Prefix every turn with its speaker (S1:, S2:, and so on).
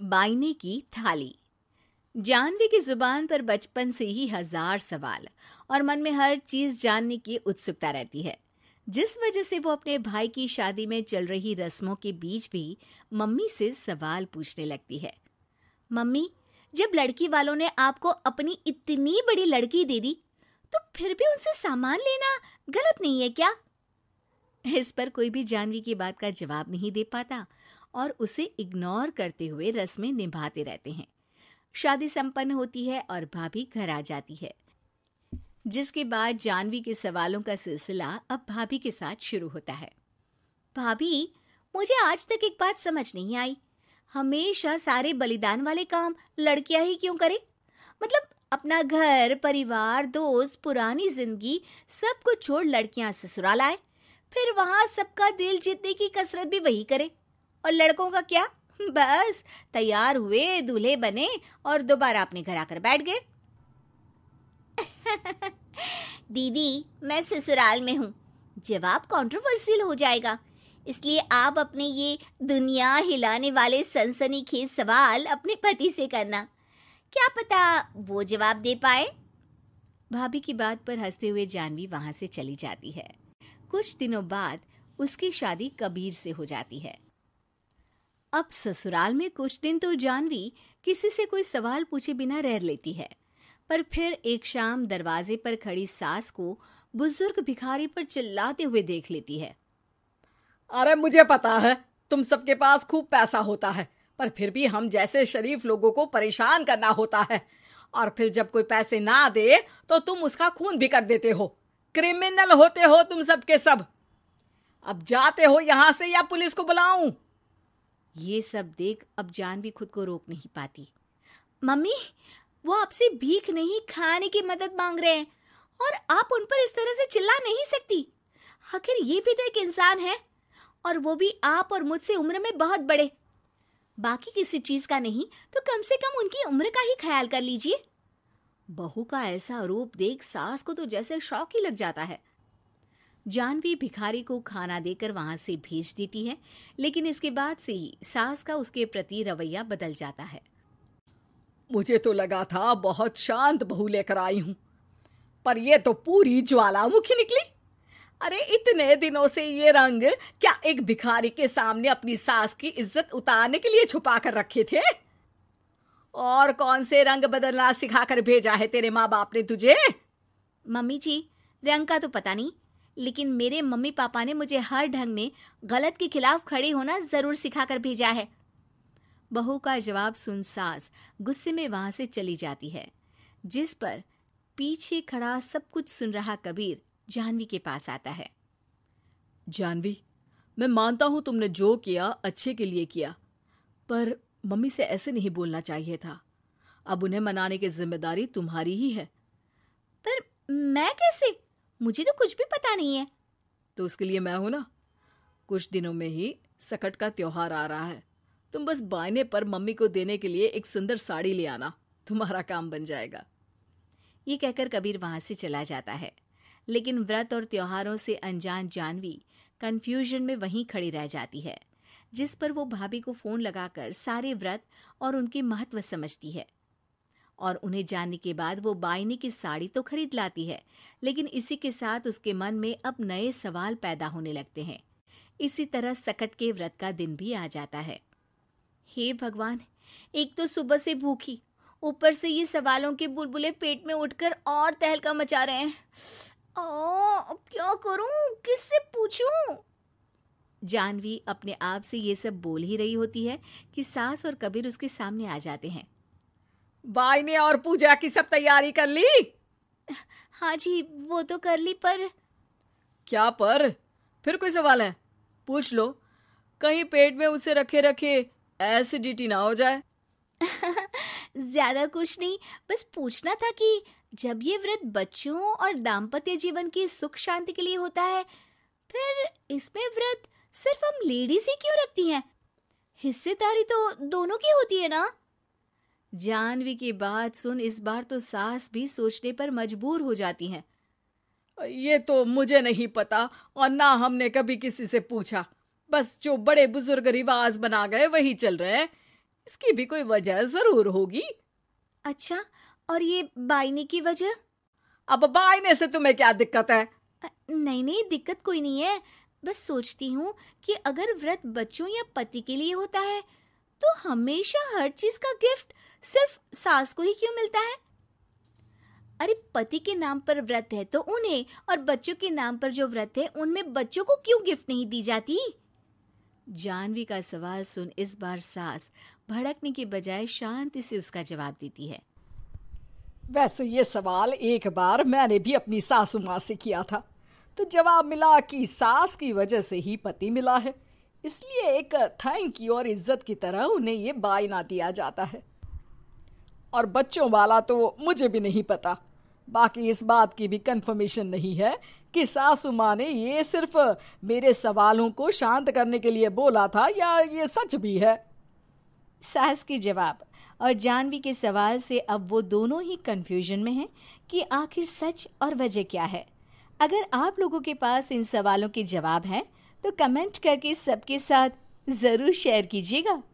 S1: बाइने की थाली जानवी की जुबान पर बचपन से ही हजार सवाल और मन में हर चीज जानने की उत्सुकता रहती है जिस वजह से वो अपने भाई की शादी में चल रही रस्मों के बीच भी मम्मी से सवाल पूछने लगती है मम्मी जब लड़की वालों ने आपको अपनी इतनी बड़ी लड़की दे दी तो फिर भी उनसे सामान लेना गलत नहीं है क्या इस पर कोई भी जानवी की बात का जवाब नहीं दे पाता और उसे इग्नोर करते हुए रस्में निभाते रहते हैं शादी संपन्न होती है और भाभी घर आ जाती है जिसके बाद जानवी के सवालों का सिलसिला अब भाभी के साथ शुरू होता है भाभी मुझे आज तक एक बात समझ नहीं आई हमेशा सारे बलिदान वाले काम लड़कियां ही क्यों करे मतलब अपना घर परिवार दोस्त पुरानी जिंदगी सब कुछ छोड़ लड़कियां ससुराल आए फिर वहां सबका दिल जीतने की कसरत भी वही करे और लड़कों का क्या बस तैयार हुए दूल्हे बने और दोबारा अपने घर आकर बैठ गए दीदी मैं ससुराल में हूँ जवाब कॉन्ट्रोवर्सियल हो जाएगा इसलिए आप अपने ये दुनिया हिलाने वाले सनसनीखेज सवाल अपने पति से करना क्या पता वो जवाब दे पाए भाभी की बात पर हंसते हुए जानवी वहाँ से चली जाती है कुछ दिनों बाद उसकी शादी कबीर से हो जाती है अब ससुराल में कुछ दिन तो जानवी किसी से कोई सवाल पूछे बिना रह लेती है पर फिर एक शाम दरवाजे पर खड़ी सास को बुजुर्ग भिखारी पर चिल्लाते हुए देख लेती है अरे मुझे पता है तुम सबके पास खूब पैसा होता है पर फिर भी हम जैसे शरीफ लोगों को परेशान करना होता है और फिर जब कोई पैसे ना दे तो तुम उसका खून भी कर देते हो क्रिमिनल होते हो तुम सबके सब अब जाते हो यहाँ से या पुलिस को बुलाऊं ये सब देख अब जान भी खुद को रोक नहीं पाती मम्मी वो आपसे भीख नहीं खाने की मदद मांग रहे हैं और आप उन पर इस तरह से चिल्ला नहीं सकती आखिर ये भी तो एक इंसान है और वो भी आप और मुझसे उम्र में बहुत बड़े बाकी किसी चीज का नहीं तो कम से कम उनकी उम्र का ही ख्याल कर लीजिए बहू का ऐसा रूप देख सास को तो जैसे शौक ही लग जाता है जानवी भिखारी को खाना देकर वहां से भेज देती है लेकिन इसके बाद से ही सास का उसके प्रति रवैया बदल जाता है मुझे तो लगा था बहुत शांत बहू लेकर आई हूं पर यह तो पूरी ज्वालामुखी निकली अरे इतने दिनों से ये रंग क्या एक भिखारी के सामने अपनी सास की इज्जत उतारने के लिए छुपा कर रखे थे और कौन से रंग बदलना सिखा कर भेजा है तेरे माँ बाप ने तुझे मम्मी जी रंग का तो पता नहीं लेकिन मेरे मम्मी पापा ने मुझे हर ढंग में गलत के खिलाफ खड़े होना जरूर सिखा कर भेजा है बहू का जवाब सुन सास गुस्से में वहां से चली जाती है जिस पर पीछे खड़ा सब कुछ सुन रहा कबीर जानवी के पास आता है जानवी मैं मानता हूं तुमने जो किया अच्छे के लिए किया पर मम्मी से ऐसे नहीं बोलना चाहिए था अब उन्हें मनाने की जिम्मेदारी तुम्हारी ही है पर मैं कैसे मुझे तो कुछ भी पता नहीं है तो उसके लिए मैं हूं ना कुछ दिनों में ही सकट का त्योहार आ रहा है तुम बस बाइने पर मम्मी को देने के लिए एक सुंदर साड़ी ले आना तुम्हारा काम बन जाएगा ये कहकर कबीर वहां से चला जाता है लेकिन व्रत और त्योहारों से अनजान जानवी कन्फ्यूजन में वहीं खड़ी रह जाती है जिस पर वो भाभी को फोन लगाकर सारे व्रत और उनके महत्व समझती है और उन्हें जानने के बाद वो बाइनी की साड़ी तो खरीद लाती है लेकिन इसी के साथ उसके मन में अब नए सवाल पैदा होने लगते हैं इसी तरह सकट के व्रत का दिन भी आ जाता है हे भगवान एक तो सुबह से भूखी ऊपर से ये सवालों के बुलबुले पेट में उठकर और तहलका मचा रहे हैं ओ, अब क्या करूं किससे पूछूं जानवी अपने आप से ये सब बोल ही रही होती है कि सास और कबीर उसके सामने आ जाते हैं बाई ने और पूजा की सब तैयारी कर ली हाँ जी वो तो कर ली पर क्या पर फिर कोई सवाल है पूछ लो कहीं पेट में उसे रखे रखे एसिडिटी ना हो जाए ज्यादा कुछ नहीं बस पूछना था कि जब ये व्रत बच्चों और दाम्पत्य जीवन की सुख शांति के लिए होता है फिर इसमें व्रत सिर्फ हम लेडीज ही क्यों रखती हैं हिस्सेदारी तो दोनों की होती है ना जानवी की बात सुन इस बार तो सास भी सोचने पर मजबूर हो जाती हैं ये तो मुझे नहीं पता और ना हमने कभी किसी से पूछा बस जो बड़े बुजुर्ग रिवाज बना गए वही चल रहे हैं इसकी भी कोई वजह जरूर होगी अच्छा और ये बाइने की वजह अब बाइने से तुम्हें क्या दिक्कत है नहीं नहीं दिक्कत कोई नहीं है बस सोचती हूँ कि अगर व्रत बच्चों या पति के लिए होता है तो हमेशा हर चीज का गिफ्ट सिर्फ सास को ही क्यों मिलता है अरे पति के नाम पर व्रत है तो उन्हें और बच्चों के नाम पर जो व्रत है उनमें बच्चों को क्यों गिफ्ट नहीं दी जाती जानवी का सवाल सुन इस बार सास भड़कने के बजाय शांति से उसका जवाब देती है वैसे ये सवाल एक बार मैंने भी अपनी सासू माँ से किया था तो जवाब मिला कि सास की वजह से ही पति मिला है इसलिए एक थैंक यू और इज्जत की तरह उन्हें ये बायना दिया जाता है और बच्चों वाला तो मुझे भी नहीं पता बाकी इस बात की भी कंफर्मेशन नहीं है कि सासू माँ ने ये सिर्फ मेरे सवालों को शांत करने के लिए बोला था या ये सच भी है सास के जवाब और जानवी के सवाल से अब वो दोनों ही कन्फ्यूजन में हैं कि आखिर सच और वजह क्या है अगर आप लोगों के पास इन सवालों के जवाब हैं तो कमेंट करके सबके साथ ज़रूर शेयर कीजिएगा